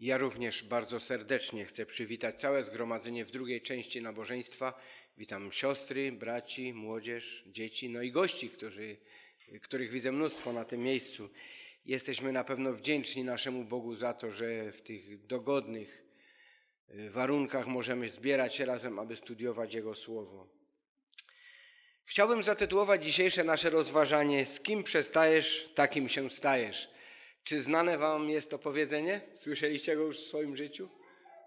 Ja również bardzo serdecznie chcę przywitać całe zgromadzenie w drugiej części nabożeństwa. Witam siostry, braci, młodzież, dzieci, no i gości, którzy, których widzę mnóstwo na tym miejscu. Jesteśmy na pewno wdzięczni naszemu Bogu za to, że w tych dogodnych y, warunkach możemy zbierać się razem, aby studiować Jego Słowo. Chciałbym zatytułować dzisiejsze nasze rozważanie Z kim przestajesz, takim się stajesz. Czy znane wam jest to powiedzenie? Słyszeliście go już w swoim życiu?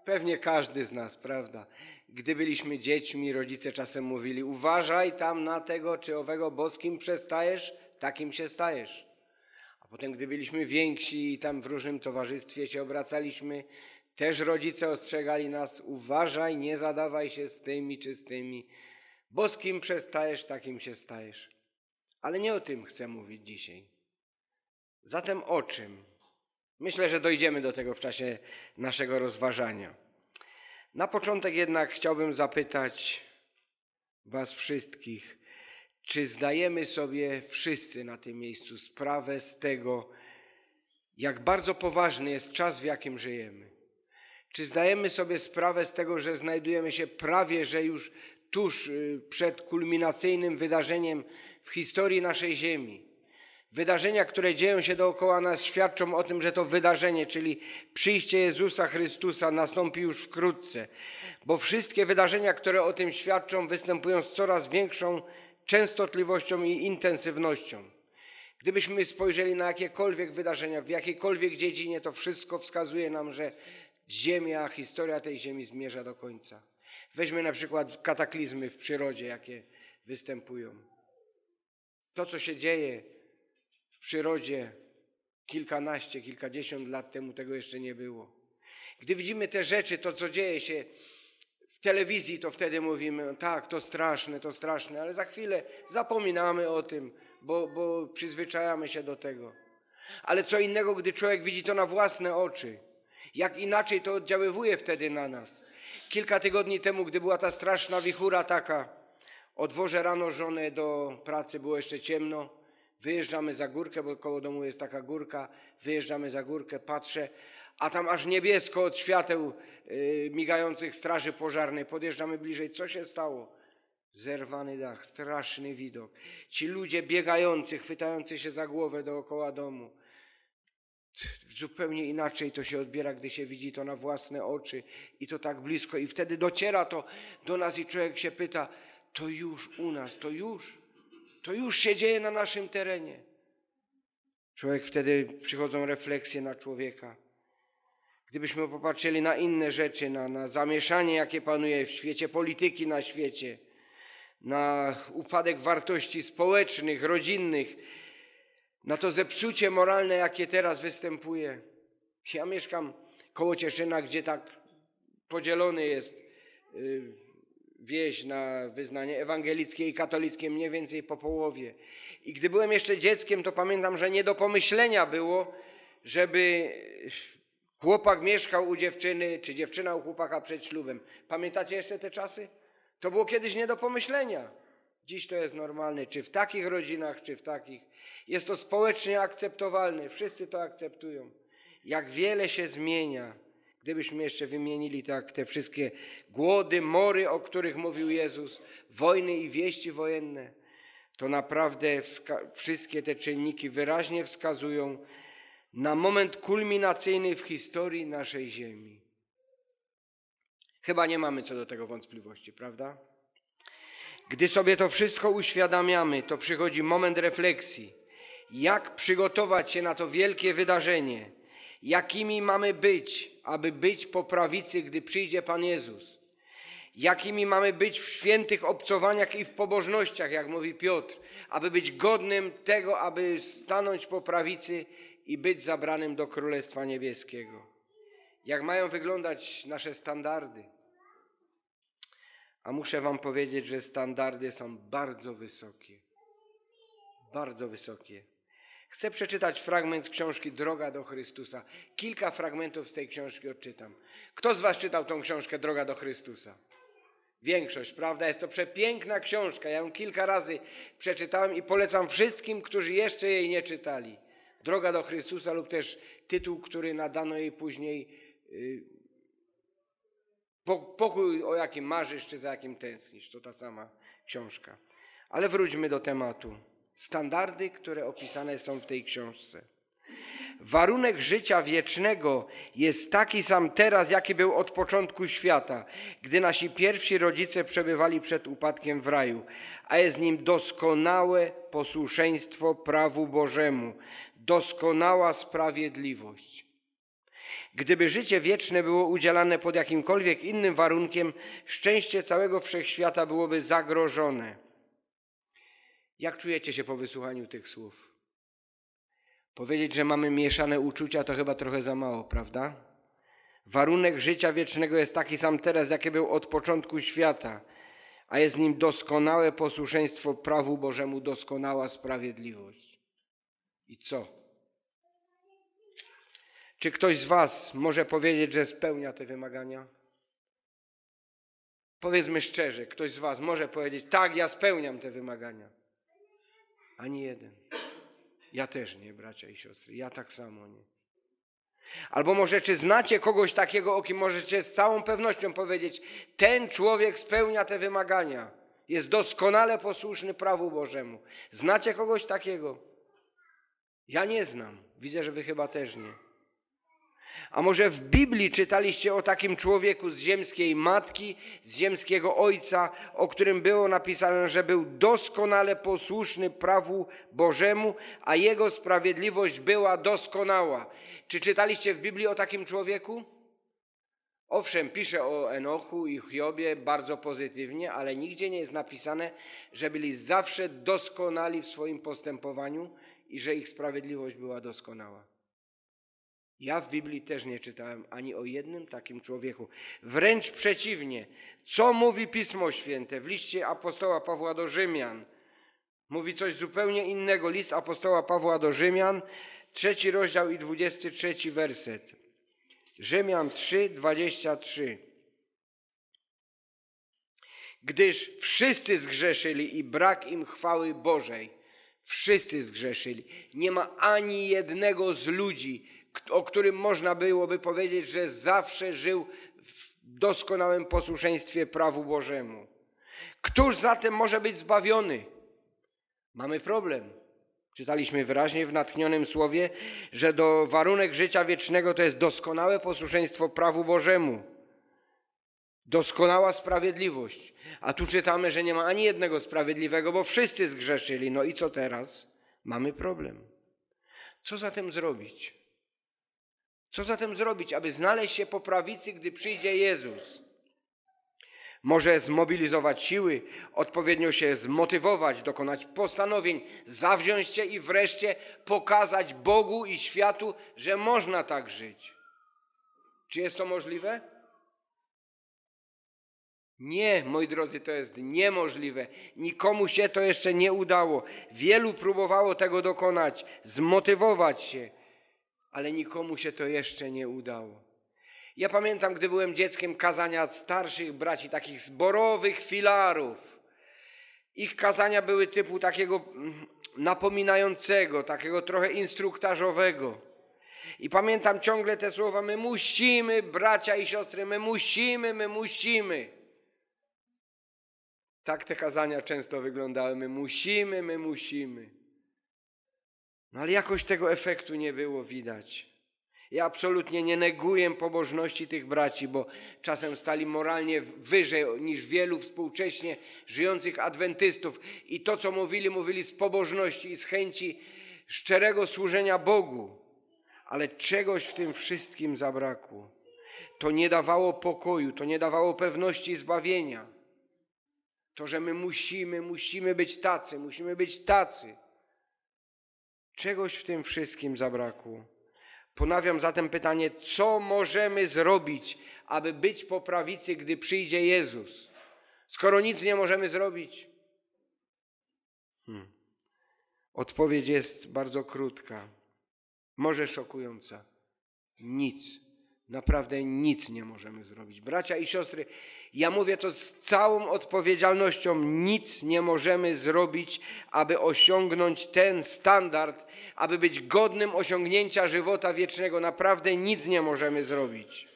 Pewnie każdy z nas, prawda? Gdy byliśmy dziećmi, rodzice czasem mówili: Uważaj tam na tego czy owego, bo z kim przestajesz, takim się stajesz. A potem, gdy byliśmy więksi i tam w różnym towarzystwie się obracaliśmy, też rodzice ostrzegali nas: Uważaj, nie zadawaj się z tymi czy z tymi, bo z kim przestajesz, takim się stajesz. Ale nie o tym chcę mówić dzisiaj. Zatem o czym? Myślę, że dojdziemy do tego w czasie naszego rozważania. Na początek jednak chciałbym zapytać Was wszystkich, czy zdajemy sobie wszyscy na tym miejscu sprawę z tego, jak bardzo poważny jest czas, w jakim żyjemy? Czy zdajemy sobie sprawę z tego, że znajdujemy się prawie, że już tuż y, przed kulminacyjnym wydarzeniem w historii naszej Ziemi? Wydarzenia, które dzieją się dookoła nas, świadczą o tym, że to wydarzenie, czyli przyjście Jezusa Chrystusa, nastąpi już wkrótce, bo wszystkie wydarzenia, które o tym świadczą, występują z coraz większą częstotliwością i intensywnością. Gdybyśmy spojrzeli na jakiekolwiek wydarzenia, w jakiejkolwiek dziedzinie, to wszystko wskazuje nam, że Ziemia, historia tej Ziemi zmierza do końca. Weźmy na przykład kataklizmy w przyrodzie, jakie występują. To, co się dzieje, w przyrodzie kilkanaście, kilkadziesiąt lat temu tego jeszcze nie było. Gdy widzimy te rzeczy, to co dzieje się w telewizji, to wtedy mówimy, tak, to straszne, to straszne, ale za chwilę zapominamy o tym, bo, bo przyzwyczajamy się do tego. Ale co innego, gdy człowiek widzi to na własne oczy, jak inaczej to oddziaływuje wtedy na nas. Kilka tygodni temu, gdy była ta straszna wichura taka, odwożę rano żonę do pracy, było jeszcze ciemno, Wyjeżdżamy za górkę, bo koło domu jest taka górka. Wyjeżdżamy za górkę, patrzę, a tam aż niebiesko od świateł yy, migających straży pożarnej. Podjeżdżamy bliżej. Co się stało? Zerwany dach, straszny widok. Ci ludzie biegający, chwytający się za głowę dookoła domu. Zupełnie inaczej to się odbiera, gdy się widzi to na własne oczy i to tak blisko. I wtedy dociera to do nas i człowiek się pyta, to już u nas, to już to już się dzieje na naszym terenie. Człowiek wtedy przychodzą refleksje na człowieka. Gdybyśmy popatrzyli na inne rzeczy, na, na zamieszanie, jakie panuje w świecie polityki na świecie, na upadek wartości społecznych, rodzinnych, na to zepsucie moralne, jakie teraz występuje. Ja mieszkam koło Cieszyna, gdzie tak podzielony jest. Yy, wieś na wyznanie ewangelickie i katolickie mniej więcej po połowie. I gdy byłem jeszcze dzieckiem, to pamiętam, że nie do pomyślenia było, żeby chłopak mieszkał u dziewczyny, czy dziewczyna u chłopaka przed ślubem. Pamiętacie jeszcze te czasy? To było kiedyś nie do pomyślenia. Dziś to jest normalne, czy w takich rodzinach, czy w takich. Jest to społecznie akceptowalne, wszyscy to akceptują. Jak wiele się zmienia Gdybyśmy jeszcze wymienili tak te wszystkie głody, mory, o których mówił Jezus, wojny i wieści wojenne, to naprawdę wszystkie te czynniki wyraźnie wskazują na moment kulminacyjny w historii naszej Ziemi. Chyba nie mamy co do tego wątpliwości, prawda? Gdy sobie to wszystko uświadamiamy, to przychodzi moment refleksji. Jak przygotować się na to wielkie wydarzenie? jakimi mamy być, aby być po prawicy, gdy przyjdzie Pan Jezus. Jakimi mamy być w świętych obcowaniach i w pobożnościach, jak mówi Piotr, aby być godnym tego, aby stanąć po prawicy i być zabranym do Królestwa Niebieskiego. Jak mają wyglądać nasze standardy? A muszę Wam powiedzieć, że standardy są bardzo wysokie. Bardzo wysokie. Chcę przeczytać fragment z książki Droga do Chrystusa. Kilka fragmentów z tej książki odczytam. Kto z Was czytał tą książkę Droga do Chrystusa? Większość, prawda? Jest to przepiękna książka. Ja ją kilka razy przeczytałem i polecam wszystkim, którzy jeszcze jej nie czytali. Droga do Chrystusa lub też tytuł, który nadano jej później yy, Pokój, o jakim marzysz, czy za jakim tęsknisz. To ta sama książka. Ale wróćmy do tematu standardy, które opisane są w tej książce. Warunek życia wiecznego jest taki sam teraz, jaki był od początku świata, gdy nasi pierwsi rodzice przebywali przed upadkiem w raju, a jest nim doskonałe posłuszeństwo prawu Bożemu, doskonała sprawiedliwość. Gdyby życie wieczne było udzielane pod jakimkolwiek innym warunkiem, szczęście całego wszechświata byłoby zagrożone. Jak czujecie się po wysłuchaniu tych słów? Powiedzieć, że mamy mieszane uczucia, to chyba trochę za mało, prawda? Warunek życia wiecznego jest taki sam teraz, jaki był od początku świata, a jest nim doskonałe posłuszeństwo prawu Bożemu, doskonała sprawiedliwość. I co? Czy ktoś z Was może powiedzieć, że spełnia te wymagania? Powiedzmy szczerze, ktoś z Was może powiedzieć: Tak, ja spełniam te wymagania. Ani jeden. Ja też nie, bracia i siostry. Ja tak samo nie. Albo może czy znacie kogoś takiego, o kim możecie z całą pewnością powiedzieć, ten człowiek spełnia te wymagania, jest doskonale posłuszny prawu Bożemu. Znacie kogoś takiego? Ja nie znam. Widzę, że wy chyba też nie. A może w Biblii czytaliście o takim człowieku z ziemskiej matki, z ziemskiego ojca, o którym było napisane, że był doskonale posłuszny prawu Bożemu, a jego sprawiedliwość była doskonała. Czy czytaliście w Biblii o takim człowieku? Owszem, pisze o Enochu i Hiobie bardzo pozytywnie, ale nigdzie nie jest napisane, że byli zawsze doskonali w swoim postępowaniu i że ich sprawiedliwość była doskonała. Ja w Biblii też nie czytałem ani o jednym takim człowieku. Wręcz przeciwnie, co mówi Pismo Święte w liście apostoła Pawła do Rzymian? Mówi coś zupełnie innego. List apostoła Pawła do Rzymian, trzeci rozdział i dwudziesty trzeci werset. Rzymian 3, 23. Gdyż wszyscy zgrzeszyli i brak im chwały Bożej. Wszyscy zgrzeszyli. Nie ma ani jednego z ludzi, o którym można byłoby powiedzieć, że zawsze żył w doskonałym posłuszeństwie prawu Bożemu. Któż zatem może być zbawiony? Mamy problem. Czytaliśmy wyraźnie w natchnionym słowie, że do warunek życia wiecznego to jest doskonałe posłuszeństwo prawu Bożemu. Doskonała sprawiedliwość. A tu czytamy, że nie ma ani jednego sprawiedliwego, bo wszyscy zgrzeszyli. No i co teraz? Mamy problem. Co zatem zrobić? Co zatem zrobić, aby znaleźć się po prawicy, gdy przyjdzie Jezus? Może zmobilizować siły, odpowiednio się zmotywować, dokonać postanowień, zawziąć się i wreszcie pokazać Bogu i światu, że można tak żyć. Czy jest to możliwe? Nie, moi drodzy, to jest niemożliwe. Nikomu się to jeszcze nie udało. Wielu próbowało tego dokonać, zmotywować się ale nikomu się to jeszcze nie udało. Ja pamiętam, gdy byłem dzieckiem, kazania starszych braci, takich zborowych filarów. Ich kazania były typu takiego mm, napominającego, takiego trochę instruktażowego. I pamiętam ciągle te słowa: My musimy, bracia i siostry, my musimy, my musimy. Tak te kazania często wyglądały: My musimy, my musimy. No ale jakoś tego efektu nie było widać. Ja absolutnie nie neguję pobożności tych braci, bo czasem stali moralnie wyżej niż wielu współcześnie żyjących adwentystów i to, co mówili, mówili z pobożności i z chęci szczerego służenia Bogu. Ale czegoś w tym wszystkim zabrakło. To nie dawało pokoju, to nie dawało pewności zbawienia. To, że my musimy, musimy być tacy, musimy być tacy. Czegoś w tym wszystkim zabrakło. Ponawiam zatem pytanie, co możemy zrobić, aby być po prawicy, gdy przyjdzie Jezus, skoro nic nie możemy zrobić? Hmm. Odpowiedź jest bardzo krótka, może szokująca. Nic, naprawdę nic nie możemy zrobić. Bracia i siostry, ja mówię to z całą odpowiedzialnością. Nic nie możemy zrobić, aby osiągnąć ten standard, aby być godnym osiągnięcia żywota wiecznego. Naprawdę nic nie możemy zrobić.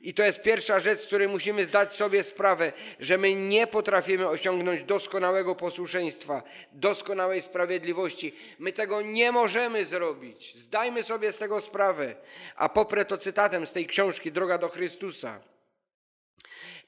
I to jest pierwsza rzecz, z której musimy zdać sobie sprawę, że my nie potrafimy osiągnąć doskonałego posłuszeństwa, doskonałej sprawiedliwości. My tego nie możemy zrobić. Zdajmy sobie z tego sprawę. A poprę to cytatem z tej książki Droga do Chrystusa.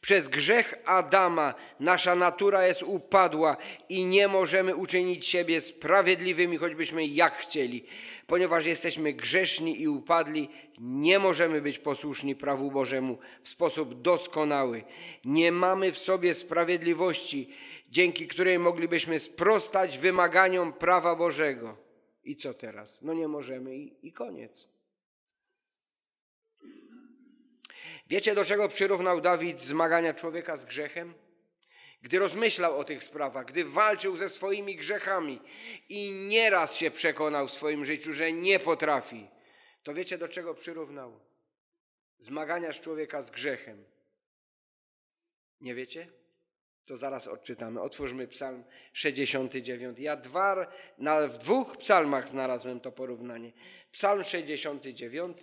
Przez grzech Adama nasza natura jest upadła i nie możemy uczynić siebie sprawiedliwymi, choćbyśmy jak chcieli. Ponieważ jesteśmy grzeszni i upadli, nie możemy być posłuszni prawu Bożemu w sposób doskonały. Nie mamy w sobie sprawiedliwości, dzięki której moglibyśmy sprostać wymaganiom prawa Bożego. I co teraz? No nie możemy i, i koniec. Wiecie, do czego przyrównał Dawid zmagania człowieka z grzechem? Gdy rozmyślał o tych sprawach, gdy walczył ze swoimi grzechami i nieraz się przekonał w swoim życiu, że nie potrafi, to wiecie, do czego przyrównał? Zmagania człowieka z grzechem. Nie wiecie? To zaraz odczytamy. Otwórzmy psalm 69. Ja dwa, na, w dwóch psalmach znalazłem to porównanie. Psalm 69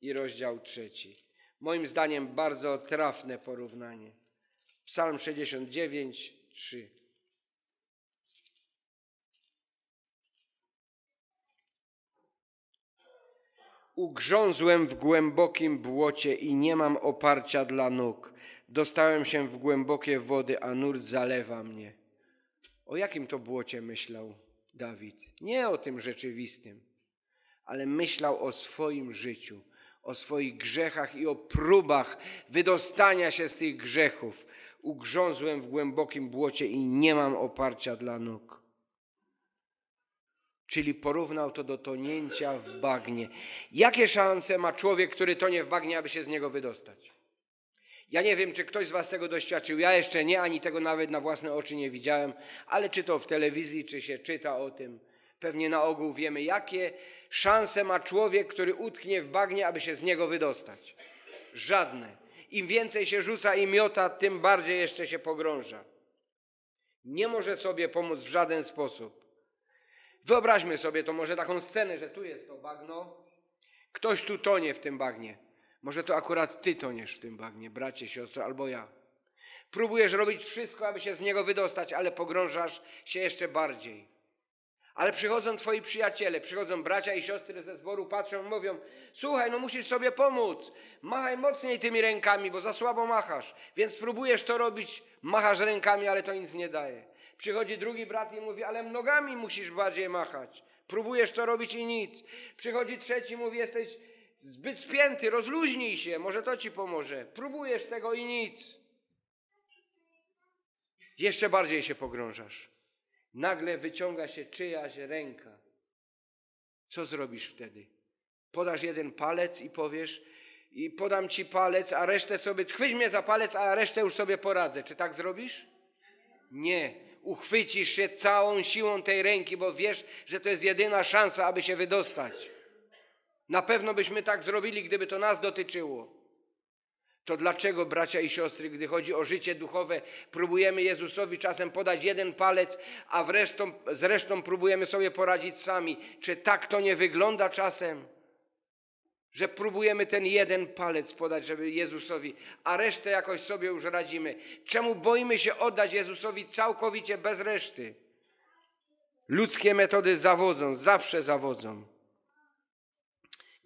i rozdział trzeci. Moim zdaniem bardzo trafne porównanie. Psalm 69, 3. Ugrzązłem w głębokim błocie i nie mam oparcia dla nóg. Dostałem się w głębokie wody, a nurt zalewa mnie. O jakim to błocie myślał Dawid? Nie o tym rzeczywistym, ale myślał o swoim życiu o swoich grzechach i o próbach wydostania się z tych grzechów. Ugrzązłem w głębokim błocie i nie mam oparcia dla nóg. Czyli porównał to do tonięcia w bagnie. Jakie szanse ma człowiek, który tonie w bagnie, aby się z niego wydostać? Ja nie wiem, czy ktoś z Was tego doświadczył. Ja jeszcze nie, ani tego nawet na własne oczy nie widziałem, ale czy to w telewizji, czy się czyta o tym. Pewnie na ogół wiemy, jakie szanse ma człowiek, który utknie w bagnie, aby się z niego wydostać? Żadne. Im więcej się rzuca i miota, tym bardziej jeszcze się pogrąża. Nie może sobie pomóc w żaden sposób. Wyobraźmy sobie to może taką scenę, że tu jest to bagno, ktoś tu tonie w tym bagnie. Może to akurat ty toniesz w tym bagnie, bracie, siostro, albo ja. Próbujesz robić wszystko, aby się z niego wydostać, ale pogrążasz się jeszcze bardziej. Ale przychodzą twoi przyjaciele, przychodzą bracia i siostry ze zboru, patrzą, mówią: Słuchaj, no musisz sobie pomóc. Machaj mocniej tymi rękami, bo za słabo machasz. Więc próbujesz to robić, machasz rękami, ale to nic nie daje. Przychodzi drugi brat i mówi: Ale nogami musisz bardziej machać. Próbujesz to robić i nic. Przychodzi trzeci, mówi: Jesteś zbyt spięty, rozluźnij się, może to ci pomoże. Próbujesz tego i nic. Jeszcze bardziej się pogrążasz nagle wyciąga się czyjaś ręka. Co zrobisz wtedy? Podasz jeden palec i powiesz, i podam ci palec, a resztę sobie, chwyć mnie za palec, a resztę już sobie poradzę. Czy tak zrobisz? Nie. Uchwycisz się całą siłą tej ręki, bo wiesz, że to jest jedyna szansa, aby się wydostać. Na pewno byśmy tak zrobili, gdyby to nas dotyczyło. To dlaczego, bracia i siostry, gdy chodzi o życie duchowe, próbujemy Jezusowi czasem podać jeden palec, a wresztą, zresztą próbujemy sobie poradzić sami? Czy tak to nie wygląda czasem? Że próbujemy ten jeden palec podać, żeby Jezusowi, a resztę jakoś sobie już radzimy. Czemu boimy się oddać Jezusowi całkowicie bez reszty? Ludzkie metody zawodzą, zawsze zawodzą.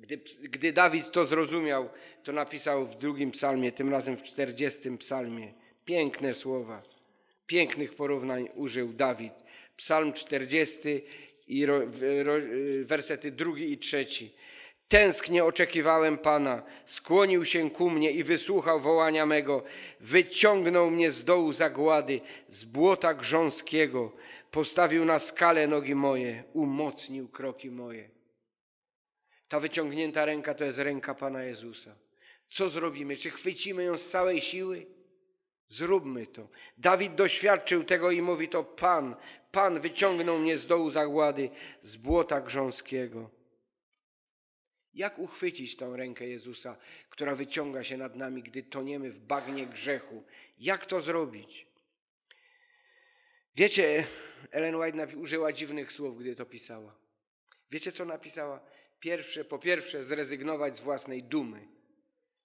Gdy, gdy Dawid to zrozumiał, to napisał w drugim psalmie, tym razem w czterdziestym psalmie, piękne słowa. Pięknych porównań użył Dawid. Psalm 40 i ro, ro, wersety drugi i trzeci. Tęsknie oczekiwałem Pana, skłonił się ku mnie i wysłuchał wołania mego, wyciągnął mnie z dołu zagłady, z błota grząskiego, postawił na skale nogi moje, umocnił kroki moje. Ta wyciągnięta ręka to jest ręka Pana Jezusa. Co zrobimy? Czy chwycimy ją z całej siły? Zróbmy to. Dawid doświadczył tego i mówi to Pan, Pan wyciągnął mnie z dołu zagłady, z błota grząskiego. Jak uchwycić tą rękę Jezusa, która wyciąga się nad nami, gdy toniemy w bagnie grzechu? Jak to zrobić? Wiecie, Ellen White użyła dziwnych słów, gdy to pisała. Wiecie, co napisała? pierwsze, po pierwsze zrezygnować z własnej dumy.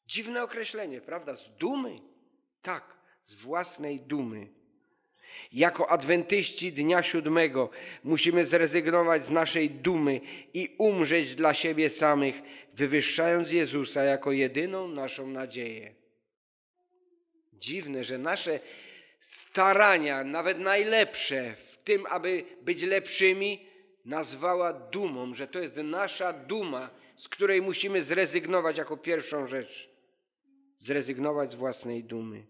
Dziwne określenie, prawda? Z dumy? Tak, z własnej dumy. Jako adwentyści dnia siódmego musimy zrezygnować z naszej dumy i umrzeć dla siebie samych, wywyższając Jezusa jako jedyną naszą nadzieję. Dziwne, że nasze starania, nawet najlepsze w tym, aby być lepszymi, nazwała dumą, że to jest nasza duma, z której musimy zrezygnować jako pierwszą rzecz. Zrezygnować z własnej dumy.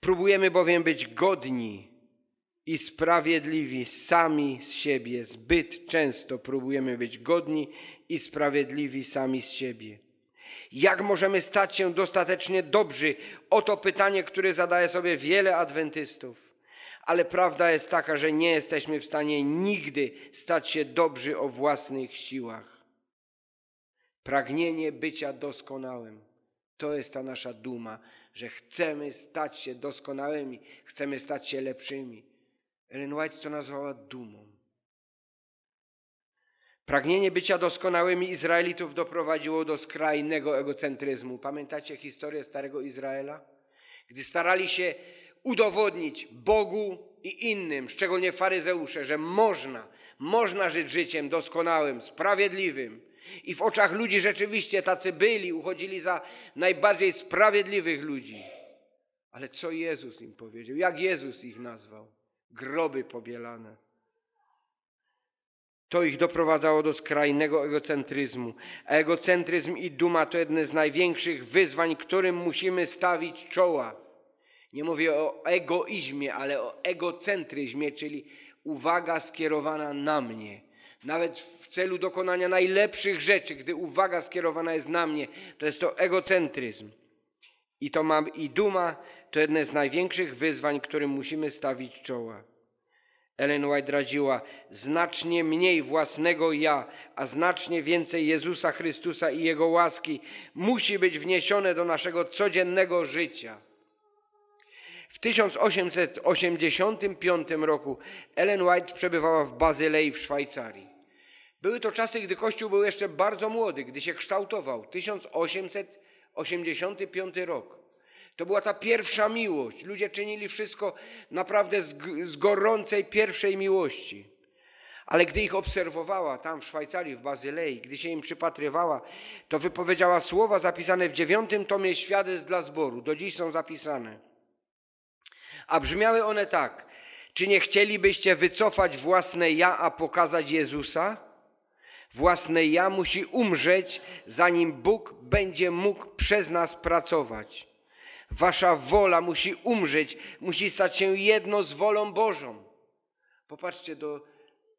Próbujemy bowiem być godni i sprawiedliwi sami z siebie. Zbyt często próbujemy być godni i sprawiedliwi sami z siebie. Jak możemy stać się dostatecznie dobrzy? Oto pytanie, które zadaje sobie wiele adwentystów ale prawda jest taka, że nie jesteśmy w stanie nigdy stać się dobrzy o własnych siłach. Pragnienie bycia doskonałym to jest ta nasza duma, że chcemy stać się doskonałymi, chcemy stać się lepszymi. Ellen White to nazwała dumą. Pragnienie bycia doskonałymi Izraelitów doprowadziło do skrajnego egocentryzmu. Pamiętacie historię Starego Izraela? Gdy starali się udowodnić Bogu i innym, szczególnie faryzeusze, że można, można żyć życiem doskonałym, sprawiedliwym. I w oczach ludzi rzeczywiście tacy byli, uchodzili za najbardziej sprawiedliwych ludzi. Ale co Jezus im powiedział? Jak Jezus ich nazwał? Groby pobielane. To ich doprowadzało do skrajnego egocentryzmu. A egocentryzm i duma to jedne z największych wyzwań, którym musimy stawić czoła. Nie mówię o egoizmie, ale o egocentryzmie, czyli uwaga skierowana na mnie. Nawet w celu dokonania najlepszych rzeczy, gdy uwaga skierowana jest na mnie, to jest to egocentryzm. I to mam i duma to jedne z największych wyzwań, którym musimy stawić czoła. Ellen White radziła znacznie mniej własnego ja, a znacznie więcej Jezusa Chrystusa i Jego łaski musi być wniesione do naszego codziennego życia. W 1885 roku Ellen White przebywała w Bazylei w Szwajcarii. Były to czasy, gdy Kościół był jeszcze bardzo młody, gdy się kształtował. 1885 rok. To była ta pierwsza miłość. Ludzie czynili wszystko naprawdę z, z gorącej pierwszej miłości. Ale gdy ich obserwowała tam w Szwajcarii, w Bazylei, gdy się im przypatrywała, to wypowiedziała słowa zapisane w dziewiątym tomie Świadectw dla Zboru. Do dziś są zapisane a brzmiały one tak. Czy nie chcielibyście wycofać własne ja, a pokazać Jezusa? Własne ja musi umrzeć, zanim Bóg będzie mógł przez nas pracować. Wasza wola musi umrzeć, musi stać się jedno z wolą Bożą. Popatrzcie do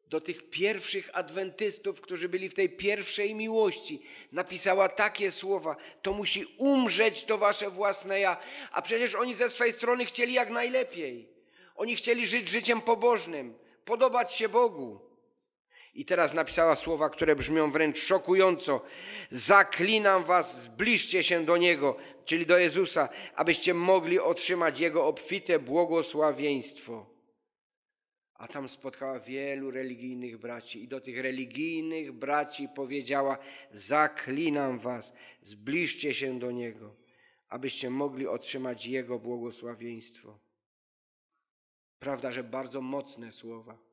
do tych pierwszych adwentystów, którzy byli w tej pierwszej miłości, napisała takie słowa: To musi umrzeć to wasze własne ja. A przecież oni ze swej strony chcieli jak najlepiej. Oni chcieli żyć życiem pobożnym, podobać się Bogu. I teraz napisała słowa, które brzmią wręcz szokująco: Zaklinam was, zbliżcie się do Niego, czyli do Jezusa, abyście mogli otrzymać Jego obfite błogosławieństwo. A tam spotkała wielu religijnych braci i do tych religijnych braci powiedziała: Zaklinam was, zbliżcie się do niego, abyście mogli otrzymać jego błogosławieństwo. Prawda, że bardzo mocne słowa.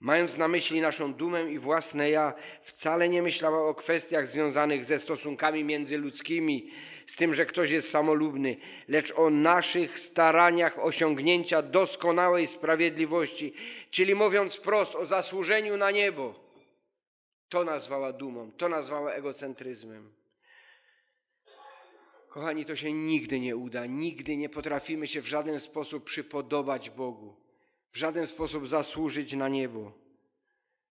Mając na myśli naszą dumę i własne ja, wcale nie myślała o kwestiach związanych ze stosunkami międzyludzkimi, z tym, że ktoś jest samolubny, lecz o naszych staraniach osiągnięcia doskonałej sprawiedliwości, czyli mówiąc wprost o zasłużeniu na niebo. To nazwała dumą, to nazwała egocentryzmem. Kochani, to się nigdy nie uda, nigdy nie potrafimy się w żaden sposób przypodobać Bogu w żaden sposób zasłużyć na niebo.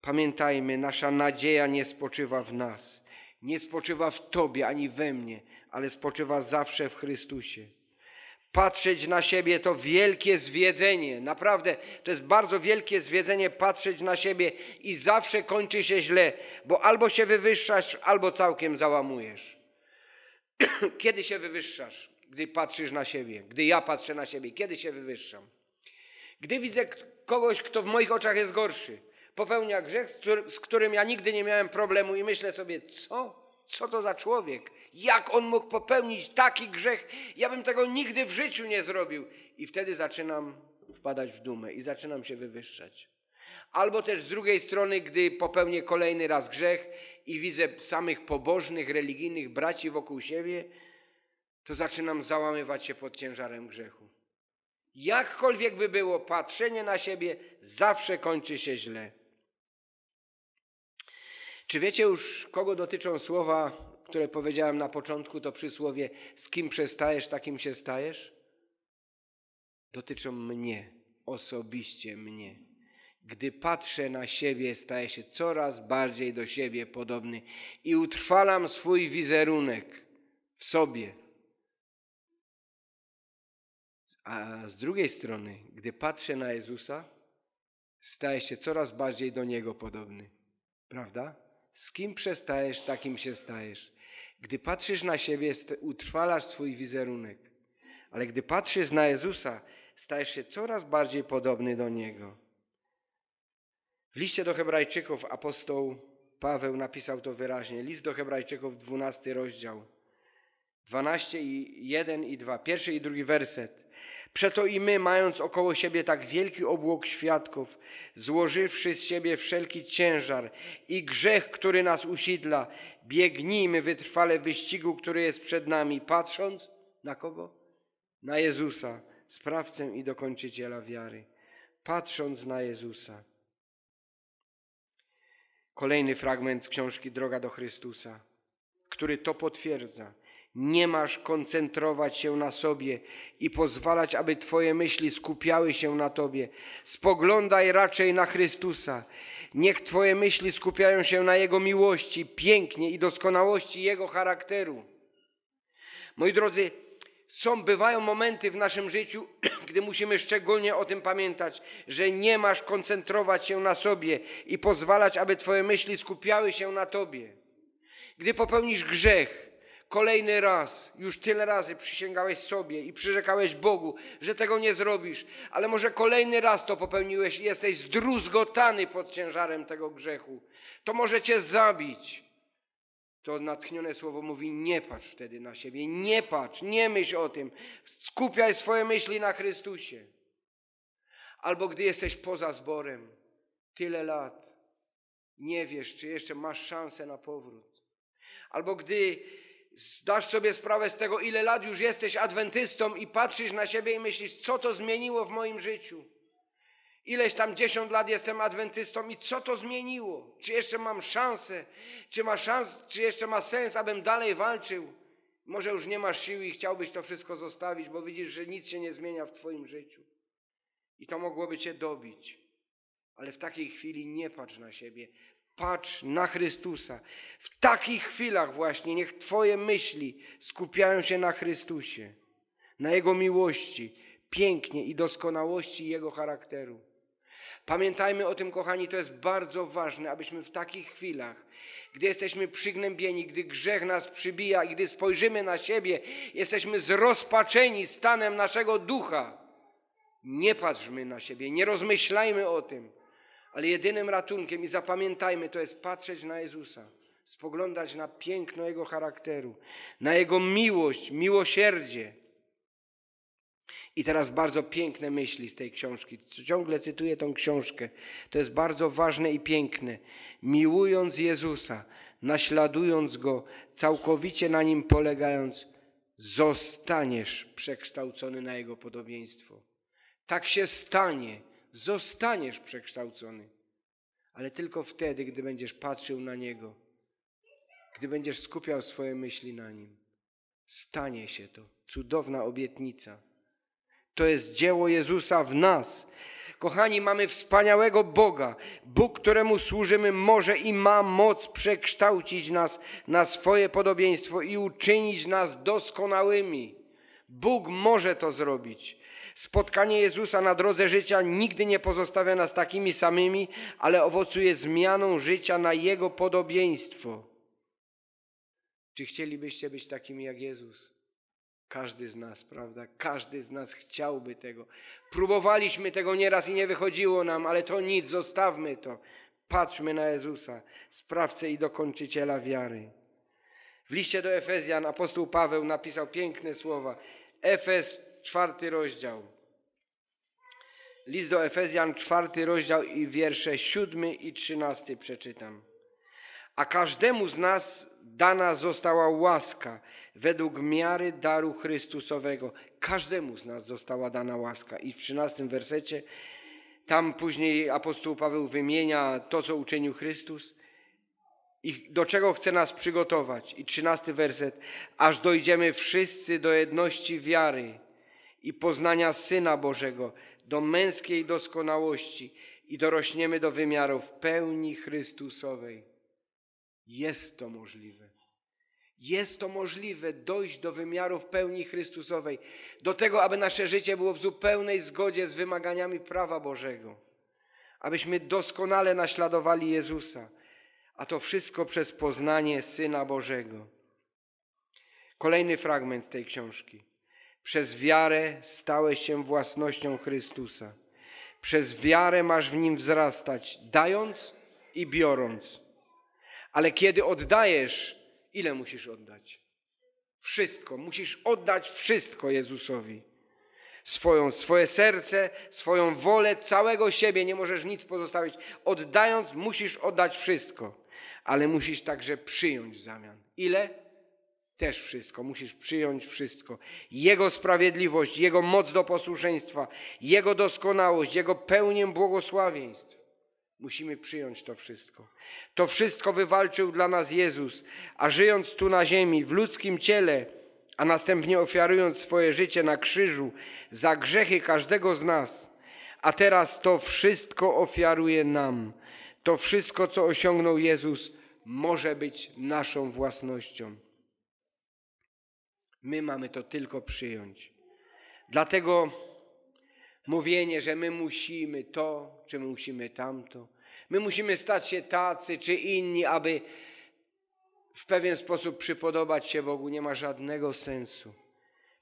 Pamiętajmy, nasza nadzieja nie spoczywa w nas, nie spoczywa w Tobie ani we mnie, ale spoczywa zawsze w Chrystusie. Patrzeć na siebie to wielkie zwiedzenie. Naprawdę, to jest bardzo wielkie zwiedzenie patrzeć na siebie i zawsze kończy się źle, bo albo się wywyższasz, albo całkiem załamujesz. Kiedy się wywyższasz? Gdy patrzysz na siebie, gdy ja patrzę na siebie, kiedy się wywyższam? Gdy widzę kogoś, kto w moich oczach jest gorszy, popełnia grzech, z którym ja nigdy nie miałem problemu i myślę sobie, co? Co to za człowiek? Jak on mógł popełnić taki grzech? Ja bym tego nigdy w życiu nie zrobił. I wtedy zaczynam wpadać w dumę i zaczynam się wywyższać. Albo też z drugiej strony, gdy popełnię kolejny raz grzech i widzę samych pobożnych, religijnych braci wokół siebie, to zaczynam załamywać się pod ciężarem grzechu. Jakkolwiek by było, patrzenie na siebie zawsze kończy się źle. Czy wiecie już, kogo dotyczą słowa, które powiedziałem na początku, to przysłowie: Z kim przestajesz, takim się stajesz? Dotyczą mnie, osobiście mnie. Gdy patrzę na siebie, staję się coraz bardziej do siebie podobny i utrwalam swój wizerunek w sobie. A z drugiej strony, gdy patrzę na Jezusa, stajesz się coraz bardziej do Niego podobny. Prawda? Z kim przestajesz, takim się stajesz. Gdy patrzysz na siebie, utrwalasz swój wizerunek. Ale gdy patrzysz na Jezusa, stajesz się coraz bardziej podobny do Niego. W liście do Hebrajczyków apostoł Paweł napisał to wyraźnie. List do Hebrajczyków, 12 rozdział 12 i 1 i 2, pierwszy i drugi werset. Przeto i my, mając około siebie tak wielki obłok świadków, złożywszy z siebie wszelki ciężar i grzech, który nas usidla, biegnijmy wytrwale wyścigu, który jest przed nami, patrząc na kogo? Na Jezusa, sprawcę i dokończyciela wiary. Patrząc na Jezusa. Kolejny fragment z książki Droga do Chrystusa, który to potwierdza. Nie masz koncentrować się na sobie i pozwalać, aby Twoje myśli skupiały się na Tobie. Spoglądaj raczej na Chrystusa. Niech Twoje myśli skupiają się na Jego miłości, pięknie i doskonałości Jego charakteru. Moi drodzy, są, bywają momenty w naszym życiu, gdy musimy szczególnie o tym pamiętać, że nie masz koncentrować się na sobie i pozwalać, aby Twoje myśli skupiały się na Tobie. Gdy popełnisz grzech, kolejny raz, już tyle razy przysięgałeś sobie i przyrzekałeś Bogu, że tego nie zrobisz, ale może kolejny raz to popełniłeś i jesteś zdruzgotany pod ciężarem tego grzechu. To może cię zabić. To natchnione słowo mówi: Nie patrz wtedy na siebie, nie patrz, nie myśl o tym. Skupiaj swoje myśli na Chrystusie. Albo gdy jesteś poza zborem, tyle lat, nie wiesz, czy jeszcze masz szansę na powrót. Albo gdy Zdasz sobie sprawę z tego, ile lat już jesteś adwentystą i patrzysz na siebie i myślisz, co to zmieniło w moim życiu. Ileś tam dziesiąt lat jestem adwentystą i co to zmieniło? Czy jeszcze mam szansę? Czy ma szans, czy jeszcze ma sens, abym dalej walczył? Może już nie masz siły i chciałbyś to wszystko zostawić, bo widzisz, że nic się nie zmienia w twoim życiu. I to mogłoby cię dobić. Ale w takiej chwili nie patrz na siebie. Patrz na Chrystusa. W takich chwilach właśnie niech Twoje myśli skupiają się na Chrystusie, na Jego miłości, pięknie i doskonałości Jego charakteru. Pamiętajmy o tym, kochani, to jest bardzo ważne, abyśmy w takich chwilach, gdy jesteśmy przygnębieni, gdy grzech nas przybija i gdy spojrzymy na siebie, jesteśmy zrozpaczeni stanem naszego ducha. Nie patrzmy na siebie, nie rozmyślajmy o tym ale jedynym ratunkiem, i zapamiętajmy, to jest patrzeć na Jezusa, spoglądać na piękno Jego charakteru, na Jego miłość, miłosierdzie. I teraz bardzo piękne myśli z tej książki. Ciągle cytuję tą książkę. To jest bardzo ważne i piękne. Miłując Jezusa, naśladując Go, całkowicie na Nim polegając, zostaniesz przekształcony na Jego podobieństwo. Tak się stanie zostaniesz przekształcony, ale tylko wtedy, gdy będziesz patrzył na Niego, gdy będziesz skupiał swoje myśli na Nim. Stanie się to. Cudowna obietnica. To jest dzieło Jezusa w nas. Kochani, mamy wspaniałego Boga. Bóg, któremu służymy, może i ma moc przekształcić nas na swoje podobieństwo i uczynić nas doskonałymi. Bóg może to zrobić. Spotkanie Jezusa na drodze życia nigdy nie pozostawia nas takimi samymi, ale owocuje zmianą życia na Jego podobieństwo. Czy chcielibyście być takimi jak Jezus? Każdy z nas, prawda? Każdy z nas chciałby tego. Próbowaliśmy tego nieraz i nie wychodziło nam, ale to nic, zostawmy to. Patrzmy na Jezusa, sprawcę i dokończyciela wiary. W liście do Efezjan apostoł Paweł napisał piękne słowa. Efes, czwarty rozdział. List do Efezjan, czwarty rozdział i wiersze siódmy i trzynasty przeczytam. A każdemu z nas dana została łaska według miary daru Chrystusowego. Każdemu z nas została dana łaska. I w trzynastym wersecie tam później apostoł Paweł wymienia to, co uczynił Chrystus i do czego chce nas przygotować. I trzynasty werset. Aż dojdziemy wszyscy do jedności wiary i poznania Syna Bożego, do męskiej doskonałości i dorośniemy do wymiarów pełni Chrystusowej. Jest to możliwe. Jest to możliwe dojść do wymiarów pełni Chrystusowej, do tego, aby nasze życie było w zupełnej zgodzie z wymaganiami prawa Bożego, abyśmy doskonale naśladowali Jezusa a to wszystko przez poznanie Syna Bożego. Kolejny fragment z tej książki. Przez wiarę stałeś się własnością Chrystusa. Przez wiarę masz w nim wzrastać, dając i biorąc. Ale kiedy oddajesz, ile musisz oddać? Wszystko, musisz oddać wszystko Jezusowi. Swoją, swoje serce, swoją wolę, całego siebie, nie możesz nic pozostawić. Oddając, musisz oddać wszystko ale musisz także przyjąć w zamian. Ile? Też wszystko. Musisz przyjąć wszystko. Jego sprawiedliwość, Jego moc do posłuszeństwa, Jego doskonałość, Jego pełnię błogosławieństw. Musimy przyjąć to wszystko. To wszystko wywalczył dla nas Jezus, a żyjąc tu na ziemi, w ludzkim ciele, a następnie ofiarując swoje życie na krzyżu za grzechy każdego z nas, a teraz to wszystko ofiaruje nam to wszystko, co osiągnął Jezus, może być naszą własnością. My mamy to tylko przyjąć. Dlatego mówienie, że my musimy to, czy my musimy tamto, my musimy stać się tacy czy inni, aby w pewien sposób przypodobać się Bogu, nie ma żadnego sensu.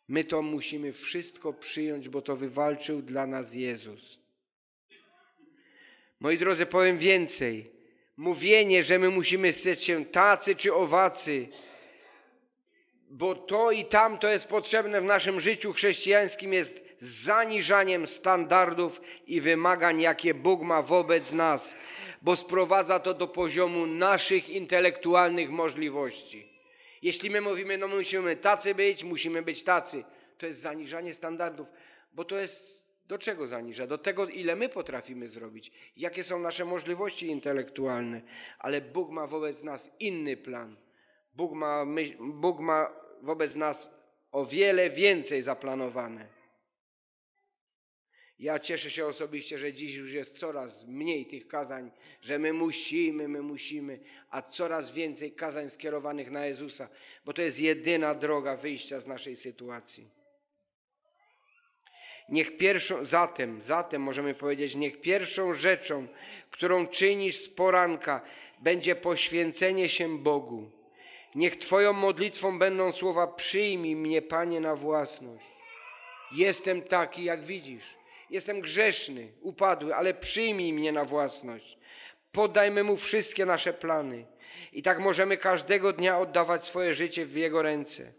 My to musimy wszystko przyjąć, bo to wywalczył dla nas Jezus. Moi drodzy, powiem więcej. Mówienie, że my musimy stać się tacy czy owacy, bo to i tamto jest potrzebne w naszym życiu chrześcijańskim, jest zaniżaniem standardów i wymagań, jakie Bóg ma wobec nas, bo sprowadza to do poziomu naszych intelektualnych możliwości. Jeśli my mówimy, no musimy tacy być, musimy być tacy, to jest zaniżanie standardów, bo to jest do czego zaniża? Do tego, ile my potrafimy zrobić, jakie są nasze możliwości intelektualne, ale Bóg ma wobec nas inny plan. Bóg ma, myśl, Bóg ma wobec nas o wiele więcej zaplanowane. Ja cieszę się osobiście, że dziś już jest coraz mniej tych kazań, że my musimy, my musimy, a coraz więcej kazań skierowanych na Jezusa, bo to jest jedyna droga wyjścia z naszej sytuacji. Niech pierwszą, zatem, zatem możemy powiedzieć, niech pierwszą rzeczą, którą czynisz z poranka, będzie poświęcenie się Bogu. Niech Twoją modlitwą będą słowa: Przyjmij mnie, Panie, na własność. Jestem taki, jak widzisz. Jestem grzeszny, upadły, ale przyjmij mnie na własność. Poddajmy mu wszystkie nasze plany. I tak możemy każdego dnia oddawać swoje życie w jego ręce.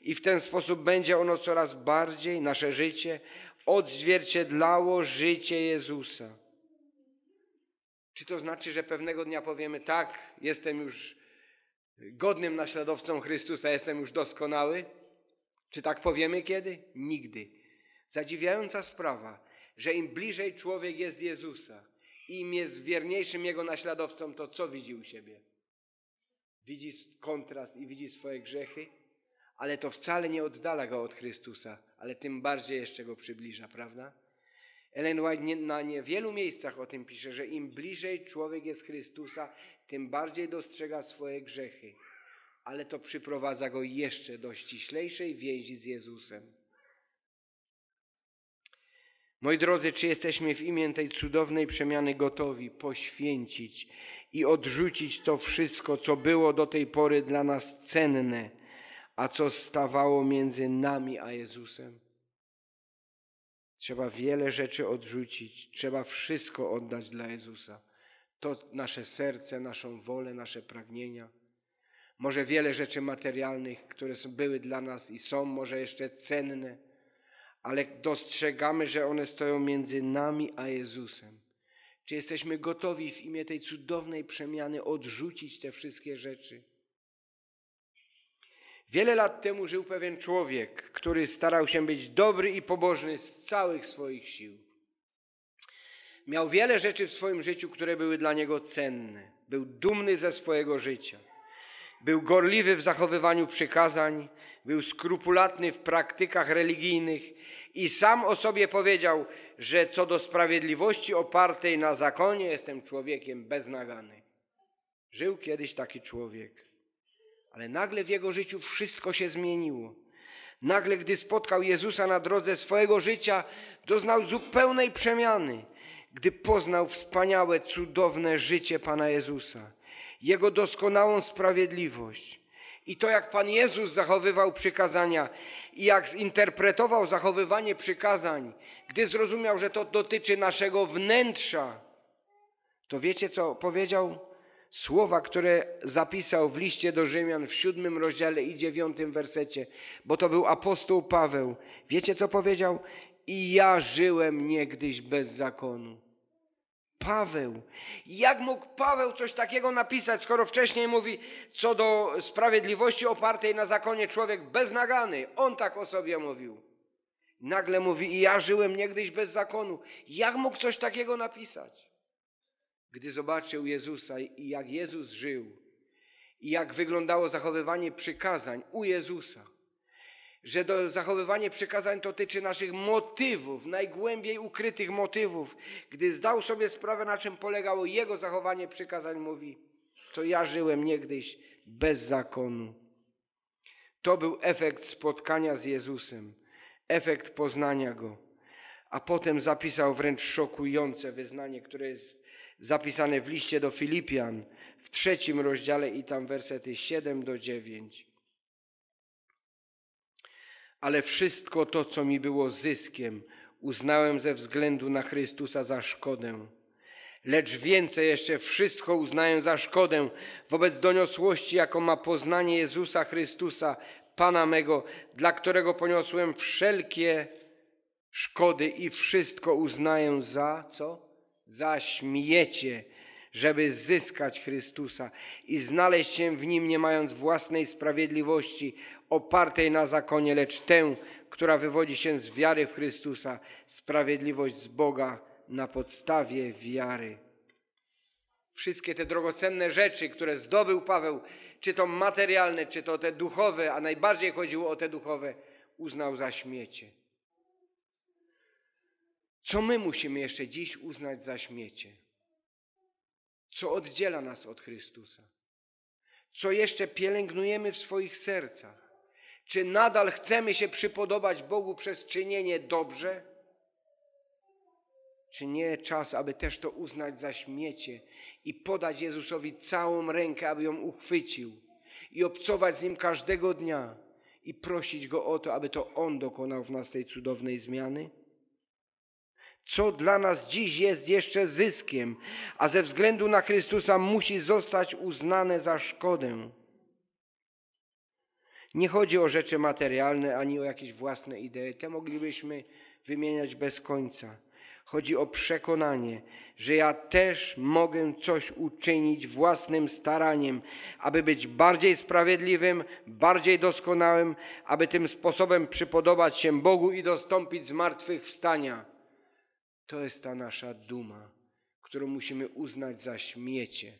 I w ten sposób będzie ono coraz bardziej, nasze życie, odzwierciedlało życie Jezusa. Czy to znaczy, że pewnego dnia powiemy: Tak, jestem już godnym naśladowcą Chrystusa, jestem już doskonały? Czy tak powiemy kiedy? Nigdy. Zadziwiająca sprawa, że im bliżej człowiek jest Jezusa, im jest wierniejszym Jego naśladowcą, to co widzi u siebie? Widzi kontrast i widzi swoje grzechy, ale to wcale nie oddala go od Chrystusa ale tym bardziej jeszcze go przybliża, prawda? Ellen White na niewielu miejscach o tym pisze, że im bliżej człowiek jest Chrystusa, tym bardziej dostrzega swoje grzechy, ale to przyprowadza go jeszcze do ściślejszej więzi z Jezusem. Moi drodzy, czy jesteśmy w imię tej cudownej przemiany gotowi poświęcić i odrzucić to wszystko, co było do tej pory dla nas cenne? a co stawało między nami a Jezusem. Trzeba wiele rzeczy odrzucić, trzeba wszystko oddać dla Jezusa. To nasze serce, naszą wolę, nasze pragnienia. Może wiele rzeczy materialnych, które były dla nas i są może jeszcze cenne, ale dostrzegamy, że one stoją między nami a Jezusem. Czy jesteśmy gotowi w imię tej cudownej przemiany odrzucić te wszystkie rzeczy? Wiele lat temu żył pewien człowiek, który starał się być dobry i pobożny z całych swoich sił. Miał wiele rzeczy w swoim życiu, które były dla niego cenne. Był dumny ze swojego życia. Był gorliwy w zachowywaniu przykazań, był skrupulatny w praktykach religijnych i sam o sobie powiedział, że co do sprawiedliwości opartej na zakonie jestem człowiekiem beznagany. Żył kiedyś taki człowiek. Ale nagle w jego życiu wszystko się zmieniło. Nagle, gdy spotkał Jezusa na drodze swojego życia, doznał zupełnej przemiany, gdy poznał wspaniałe, cudowne życie Pana Jezusa, Jego doskonałą sprawiedliwość i to, jak Pan Jezus zachowywał przykazania i jak zinterpretował zachowywanie przykazań, gdy zrozumiał, że to dotyczy naszego wnętrza, to wiecie, co powiedział? słowa, które zapisał w liście do Rzymian w siódmym rozdziale i dziewiątym wersecie, bo to był apostoł Paweł. Wiecie, co powiedział? I ja żyłem niegdyś bez zakonu. Paweł. Jak mógł Paweł coś takiego napisać, skoro wcześniej mówi co do sprawiedliwości opartej na zakonie człowiek beznagany? On tak o sobie mówił. Nagle mówi: I ja żyłem niegdyś bez zakonu. Jak mógł coś takiego napisać? gdy zobaczył Jezusa i jak Jezus żył, i jak wyglądało zachowywanie przykazań u Jezusa, że do zachowywanie przykazań dotyczy naszych motywów, najgłębiej ukrytych motywów. Gdy zdał sobie sprawę, na czym polegało jego zachowanie przykazań, mówi: To ja żyłem niegdyś bez zakonu. To był efekt spotkania z Jezusem, efekt poznania go. A potem zapisał wręcz szokujące wyznanie, które jest zapisane w liście do Filipian w trzecim rozdziale i tam wersety 7 do 9. Ale wszystko to, co mi było zyskiem, uznałem ze względu na Chrystusa za szkodę. Lecz więcej jeszcze wszystko uznaję za szkodę wobec doniosłości, jaką ma poznanie Jezusa Chrystusa, Pana mego, dla którego poniosłem wszelkie szkody i wszystko uznaję za co? śmiecie, żeby zyskać Chrystusa i znaleźć się w Nim, nie mając własnej sprawiedliwości opartej na zakonie, lecz tę, która wywodzi się z wiary w Chrystusa, sprawiedliwość z Boga na podstawie wiary. Wszystkie te drogocenne rzeczy, które zdobył Paweł, czy to materialne, czy to te duchowe, a najbardziej chodziło o te duchowe, uznał za śmiecie. Co my musimy jeszcze dziś uznać za śmiecie? Co oddziela nas od Chrystusa? Co jeszcze pielęgnujemy w swoich sercach? Czy nadal chcemy się przypodobać Bogu przez czynienie dobrze? Czy nie czas, aby też to uznać za śmiecie i podać Jezusowi całą rękę, aby ją uchwycił i obcować z nim każdego dnia i prosić go o to, aby to on dokonał w nas tej cudownej zmiany? co dla nas dziś jest jeszcze zyskiem, a ze względu na Chrystusa musi zostać uznane za szkodę. Nie chodzi o rzeczy materialne ani o jakieś własne idee, te moglibyśmy wymieniać bez końca. Chodzi o przekonanie, że ja też mogę coś uczynić własnym staraniem, aby być bardziej sprawiedliwym, bardziej doskonałym, aby tym sposobem przypodobać się Bogu i dostąpić zmartwychwstania. To jest ta nasza duma, którą musimy uznać za śmiecie,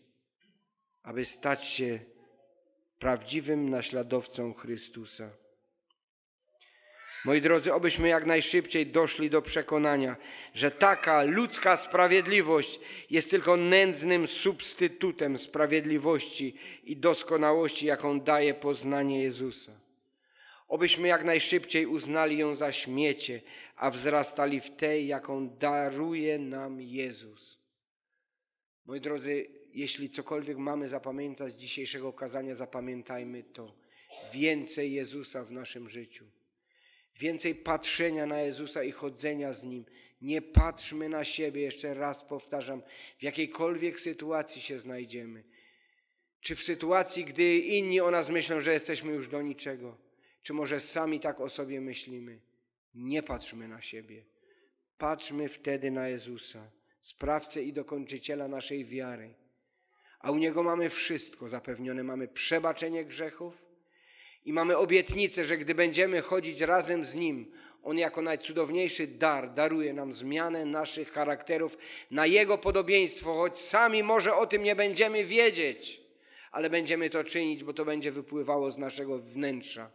aby stać się prawdziwym naśladowcą Chrystusa. Moi drodzy, obyśmy jak najszybciej doszli do przekonania, że taka ludzka sprawiedliwość jest tylko nędznym substytutem sprawiedliwości i doskonałości, jaką daje poznanie Jezusa. Obyśmy jak najszybciej uznali ją za śmiecie, a wzrastali w tej, jaką daruje nam Jezus. Moi drodzy, jeśli cokolwiek mamy zapamiętać z dzisiejszego kazania, zapamiętajmy to. Więcej Jezusa w naszym życiu. Więcej patrzenia na Jezusa i chodzenia z Nim. Nie patrzmy na siebie, jeszcze raz powtarzam, w jakiejkolwiek sytuacji się znajdziemy. Czy w sytuacji, gdy inni o nas myślą, że jesteśmy już do niczego, czy może sami tak o sobie myślimy. Nie patrzmy na siebie. Patrzmy wtedy na Jezusa, sprawcę i dokończyciela naszej wiary. A u Niego mamy wszystko zapewnione. Mamy przebaczenie grzechów i mamy obietnicę, że gdy będziemy chodzić razem z Nim, On jako najcudowniejszy dar daruje nam zmianę naszych charakterów na Jego podobieństwo, choć sami może o tym nie będziemy wiedzieć, ale będziemy to czynić, bo to będzie wypływało z naszego wnętrza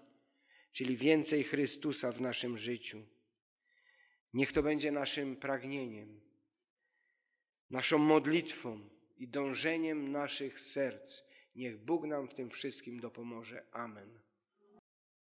czyli więcej Chrystusa w naszym życiu. Niech to będzie naszym pragnieniem, naszą modlitwą i dążeniem naszych serc. Niech Bóg nam w tym wszystkim dopomoże. Amen.